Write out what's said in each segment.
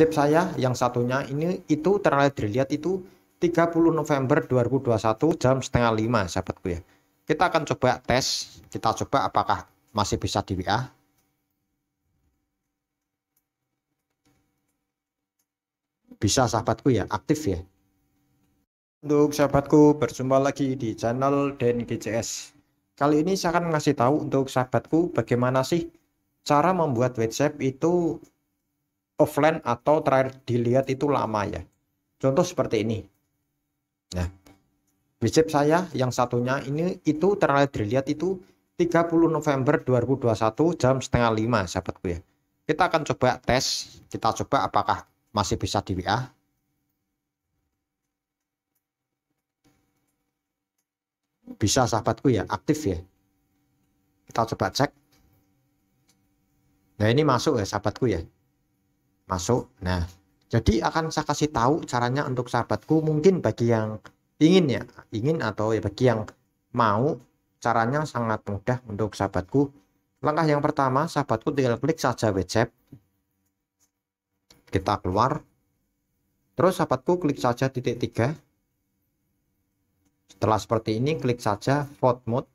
tip saya yang satunya ini itu terlihat dilihat itu 30 November 2021 jam setengah lima sahabatku ya kita akan coba tes kita coba apakah masih bisa di WA bisa sahabatku ya aktif ya untuk sahabatku berjumpa lagi di channel Den GCS kali ini saya akan ngasih tahu untuk sahabatku bagaimana sih cara membuat WhatsApp itu offline atau terakhir dilihat itu lama ya. Contoh seperti ini. Nah, prinsip saya yang satunya ini itu terakhir dilihat itu 30 November 2021 jam setengah lima sahabatku ya. Kita akan coba tes, kita coba apakah masih bisa di WA. Bisa sahabatku ya, aktif ya. Kita coba cek. Nah ini masuk ya sahabatku ya masuk. Nah, jadi akan saya kasih tahu caranya untuk sahabatku mungkin bagi yang ingin ya, ingin atau ya bagi yang mau caranya sangat mudah untuk sahabatku. Langkah yang pertama, sahabatku tinggal klik saja WhatsApp. Kita keluar. Terus sahabatku klik saja titik tiga. Setelah seperti ini, klik saja vote mode.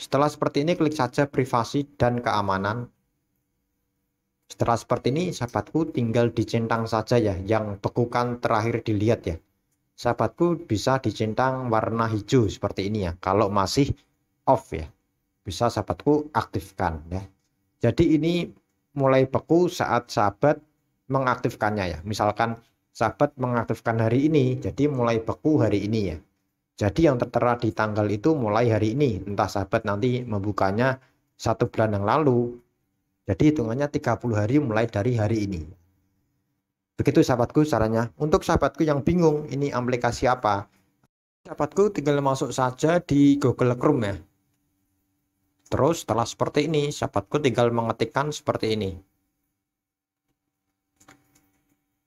Setelah seperti ini, klik saja privasi dan keamanan. Setelah seperti ini, sahabatku tinggal dicentang saja ya, yang bekukan terakhir dilihat ya. Sahabatku bisa dicentang warna hijau seperti ini ya, kalau masih off ya. Bisa sahabatku aktifkan ya. Jadi ini mulai beku saat sahabat mengaktifkannya ya. Misalkan sahabat mengaktifkan hari ini, jadi mulai beku hari ini ya. Jadi yang tertera di tanggal itu mulai hari ini, entah sahabat nanti membukanya satu bulan yang lalu, jadi hitungannya 30 hari mulai dari hari ini. Begitu sahabatku caranya. Untuk sahabatku yang bingung ini aplikasi apa, sahabatku tinggal masuk saja di Google Chrome ya. Terus setelah seperti ini, sahabatku tinggal mengetikkan seperti ini.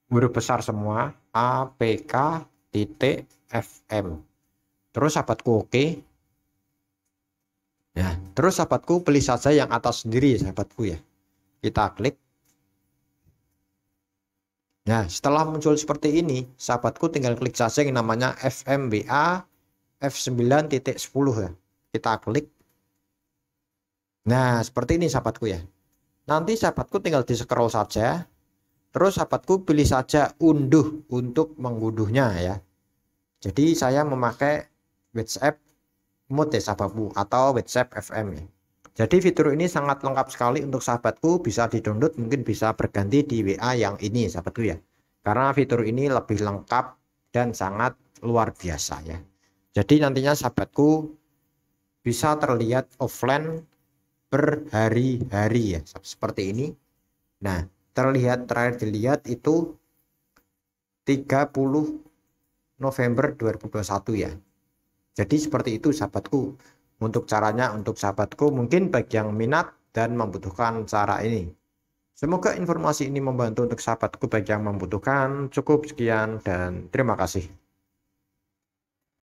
Huruf besar semua, apk.fm. Terus sahabatku oke. Okay. Ya, terus sahabatku pilih saja yang atas sendiri sahabatku ya. Kita klik. Nah, setelah muncul seperti ini, sahabatku tinggal klik saja yang namanya FMBA F9.10 ya. Kita klik. Nah, seperti ini sahabatku ya. Nanti sahabatku tinggal di scroll saja. Terus sahabatku pilih saja unduh untuk mengunduhnya ya. Jadi saya memakai WhatsApp mode ya sahabatku atau WhatsApp FM ya. Jadi fitur ini sangat lengkap sekali untuk sahabatku, bisa di mungkin bisa berganti di WA yang ini sahabatku ya. Karena fitur ini lebih lengkap dan sangat luar biasa ya. Jadi nantinya sahabatku bisa terlihat offline berhari-hari ya, seperti ini. Nah, terlihat terakhir dilihat itu 30 November 2021 ya. Jadi seperti itu sahabatku untuk caranya untuk sahabatku mungkin bagi yang minat dan membutuhkan cara ini. Semoga informasi ini membantu untuk sahabatku bagi yang membutuhkan. Cukup sekian dan terima kasih.